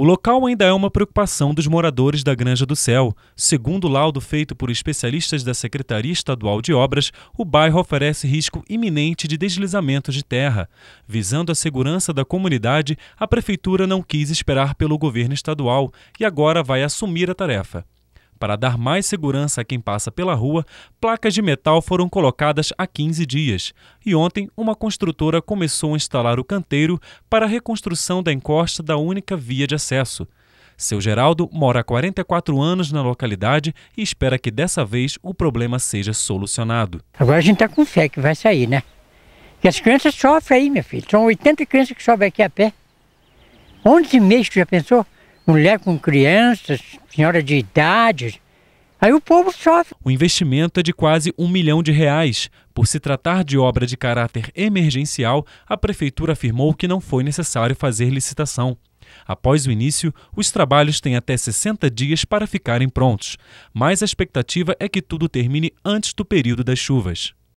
O local ainda é uma preocupação dos moradores da Granja do Céu. Segundo o laudo feito por especialistas da Secretaria Estadual de Obras, o bairro oferece risco iminente de deslizamento de terra. Visando a segurança da comunidade, a prefeitura não quis esperar pelo governo estadual e agora vai assumir a tarefa. Para dar mais segurança a quem passa pela rua, placas de metal foram colocadas há 15 dias. E ontem, uma construtora começou a instalar o canteiro para a reconstrução da encosta da única via de acesso. Seu Geraldo mora há 44 anos na localidade e espera que dessa vez o problema seja solucionado. Agora a gente está com fé que vai sair, né? Que as crianças sofrem aí, minha filha. São 80 crianças que sobem aqui a pé. 11 meses, tu já pensou? mulher com crianças, senhora de idade. Aí o povo sofre. O investimento é de quase um milhão de reais. Por se tratar de obra de caráter emergencial, a prefeitura afirmou que não foi necessário fazer licitação. Após o início, os trabalhos têm até 60 dias para ficarem prontos, mas a expectativa é que tudo termine antes do período das chuvas.